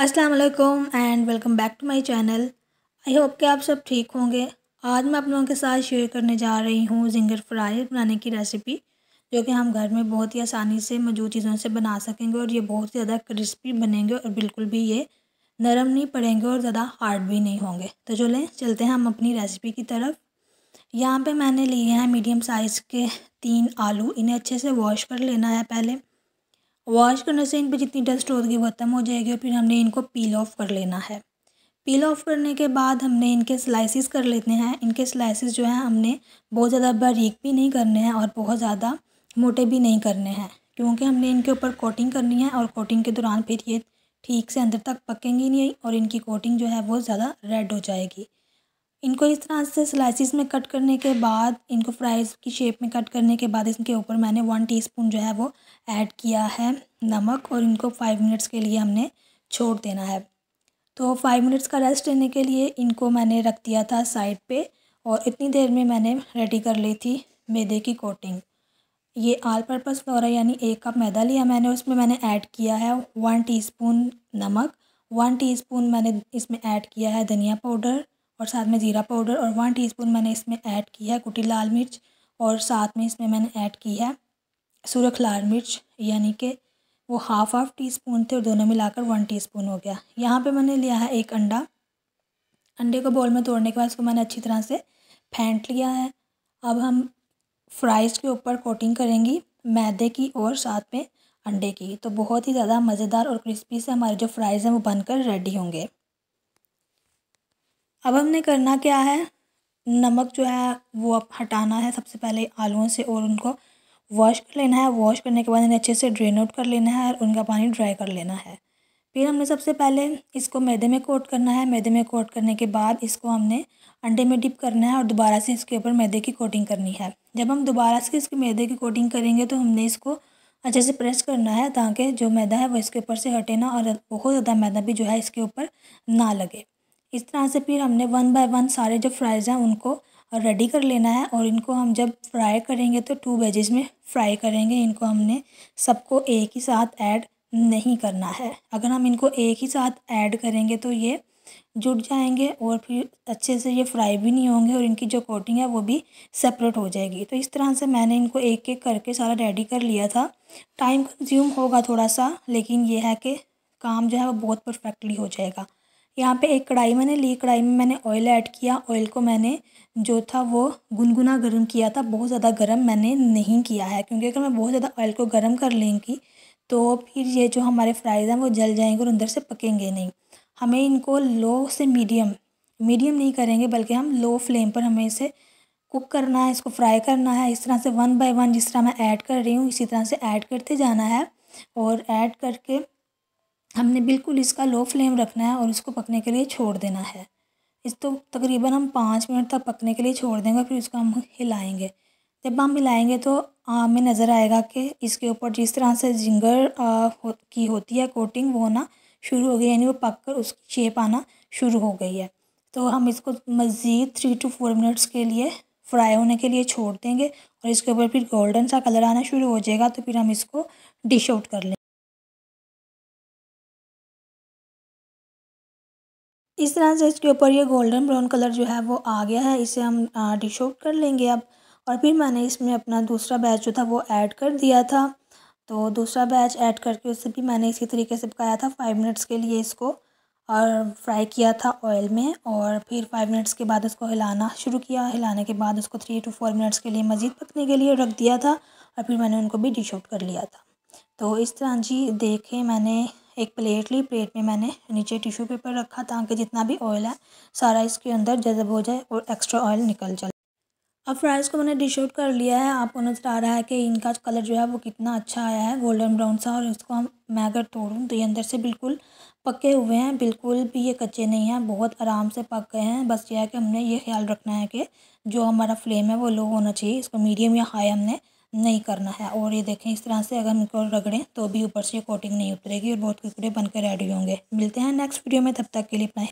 अस्सलाम वालेकुम and welcome back to my channel I hope कि आप सब ठीक होंगे आज मैं आप लोगों के साथ शेयर करने जा रही हूँ जिंगर फ्राई बनाने की रेसिपी जो कि हम घर में बहुत ही आसानी से मौजूद चीज़ों से बना सकेंगे और ये बहुत ज़्यादा क्रिस्पी बनेंगे और बिल्कुल भी ये नरम नहीं पड़ेंगे और ज़्यादा हार्ड भी नहीं होंगे तो चलें चलते हैं हम अपनी रेसिपी की तरफ यहाँ पर मैंने लिए हैं मीडियम साइज़ के तीन आलू इन्हें अच्छे से वॉश कर लेना है पहले वॉश करने से इन पर जितनी डस्ट होगी वो ख़त्म हो जाएगी और फिर हमने इनको पील ऑफ कर लेना है पील ऑफ करने के बाद हमने इनके स्लाइसिस कर लेते हैं इनके स्लाइसिस जो हैं हमने बहुत ज़्यादा बारीक भी नहीं करने हैं और बहुत ज़्यादा मोटे भी नहीं करने हैं क्योंकि हमने इनके ऊपर कोटिंग करनी है और कोटिंग के दौरान फिर ये ठीक से अंदर तक पकेंगी नहीं और इनकी कोटिंग जो है वो ज़्यादा रेड हो जाएगी इनको इस तरह से स्लाइसिस में कट करने के बाद इनको फ्राइज़ की शेप में कट करने के बाद इसके ऊपर मैंने वन टीस्पून जो है वो ऐड किया है नमक और इनको फाइव मिनट्स के लिए हमने छोड़ देना है तो फाइव मिनट्स का रेस्ट लेने के लिए इनको मैंने रख दिया था साइड पे और इतनी देर में मैंने रेडी कर ली थी मैदे की कोटिंग ये आल पर्पज़ फ्लोरा यानी एक कप मैदा लिया मैंने उसमें मैंने ऐड किया है वन टी नमक वन टी मैंने इसमें ऐड किया है धनिया पाउडर और साथ में ज़ीरा पाउडर और वन टीस्पून मैंने इसमें ऐड की है कुटी लाल मिर्च और साथ में इसमें मैंने ऐड की है सुरख लाल मिर्च यानी कि वो हाफ़ हाफ़ टी स्पून थे और दोनों मिलाकर वन टी हो गया यहाँ पे मैंने लिया है एक अंडा अंडे को बॉल में तोड़ने के बाद उसको मैंने अच्छी तरह से फेंट लिया है अब हम फ्राइज़ के ऊपर कोटिंग करेंगी मैदे की और साथ में अंडे की तो बहुत ही ज़्यादा मज़ेदार और क्रिस्पी से हमारे जो फ्राइज़ हैं वो बनकर रेडी होंगे अब हमने करना क्या है नमक जो है वो अब हटाना है सबसे पहले आलूओं से और उनको वॉश कर लेना है वॉश करने के बाद इन्हें अच्छे से ड्रेन आउट कर लेना है और उनका पानी ड्राई कर लेना है फिर हमने सबसे पहले इसको मैदे में कोट करना है मैदे में कोट करने के बाद इसको हमने अंडे में डिप करना है और दोबारा से इसके ऊपर मैदे की कोटिंग करनी है जब हम दोबारा से इसके मैदे की कोटिंग करेंगे तो हमने इसको अच्छे से प्रेस करना है ताकि जो मैदा है वो इसके ऊपर से हटे ना और बहुत ज़्यादा मैदा भी जो है इसके ऊपर ना लगे इस तरह से फिर हमने वन बाय वन सारे जो फ्राइज़ हैं उनको रेडी कर लेना है और इनको हम जब फ्राई करेंगे तो टू वेजेस में फ्राई करेंगे इनको हमने सबको एक ही साथ ऐड नहीं करना है अगर हम इनको एक ही साथ ऐड करेंगे तो ये जुट जाएंगे और फिर अच्छे से ये फ्राई भी नहीं होंगे और इनकी जो कोटिंग है वो भी सेपरेट हो जाएगी तो इस तरह से मैंने इनको एक एक करके सारा रेडी कर लिया था टाइम कंज्यूम होगा थोड़ा सा लेकिन ये है कि काम जो है वो बहुत परफेक्टली हो जाएगा यहाँ पे एक कढ़ाई मैंने ली कढ़ाई में मैंने ऑयल ऐड किया ऑयल को मैंने जो था वो गुनगुना गर्म किया था बहुत ज़्यादा गर्म मैंने नहीं किया है क्योंकि अगर मैं बहुत ज़्यादा ऑयल को गर्म कर लेंगी तो फिर ये जो हमारे फ्राइज़ हैं वो जल जाएंगे और अंदर से पकेंगे नहीं हमें इनको लो से मीडियम मीडियम नहीं करेंगे बल्कि हम लो फ्लेम पर हमें इसे कुक करना है इसको फ्राई करना है इस तरह से वन बाय वन जिस तरह मैं ऐड कर रही हूँ इसी तरह से ऐड करते जाना है और ऐड करके हमने बिल्कुल इसका लो फ्लेम रखना है और इसको पकने के लिए छोड़ देना है इस तो तकरीबन हम पाँच मिनट तक पकने के लिए छोड़ देंगे फिर इसको हम हिलाएंगे जब हम हिलाएंगे तो हमें नज़र आएगा कि इसके ऊपर जिस तरह से जिंगर हो, की होती है कोटिंग वो होना शुरू हो गई यानी वो पक कर उसकी शेप आना शुरू हो गई है तो हम इसको मज़ीद थ्री टू फोर मिनट्स के लिए फ्राई होने के लिए छोड़ देंगे और इसके ऊपर फिर गोल्डन सा कलर आना शुरू हो जाएगा तो फिर हम इसको डिश आउट कर लें इस तरह से इसके ऊपर ये गोल्डन ब्राउन कलर जो है वो आ गया है इसे हम डिश आउट कर लेंगे अब और फिर मैंने इसमें अपना दूसरा बैच जो था वो ऐड कर दिया था तो दूसरा बैच ऐड करके उसे भी मैंने इसी तरीके से पकाया था फाइव मिनट्स के लिए इसको और फ्राई किया था ऑयल में और फिर फाइव मिनट्स के बाद उसको हिलाना शुरू किया हिलाने के बाद उसको थ्री टू फोर मिनट्स के लिए मज़ीद पकने के लिए रख दिया था और फिर मैंने उनको भी डिश आउट कर लिया था तो इस तरह जी देखें मैंने एक प्लेट ली प्लेट में मैंने नीचे टिश्यू पेपर रखा ताकि जितना भी ऑयल है सारा इसके अंदर जज़ब हो जाए और एक्स्ट्रा ऑयल निकल जाए अब फ्राइज़ को मैंने डिश आउट कर लिया है आपको नज़र आ रहा है कि इनका कलर जो है वो कितना अच्छा आया है गोल्डन ब्राउन सा और इसको हम मैं अगर तोड़ूँ तो ये अंदर से बिल्कुल पके हुए हैं बिल्कुल भी ये कच्चे नहीं हैं बहुत आराम से पक गए हैं बस यह है कि हमने ये ख्याल रखना है कि जो हमारा फ्लेम है वो लो होना चाहिए इसको मीडियम या हाई हमने नहीं करना है और ये देखें इस तरह से अगर इनको रगड़ें तो भी ऊपर से कोटिंग नहीं उतरेगी और बहुत कुरकुरे बनकर रेडी होंगे मिलते हैं नेक्स्ट वीडियो में तब तक के लिए अपना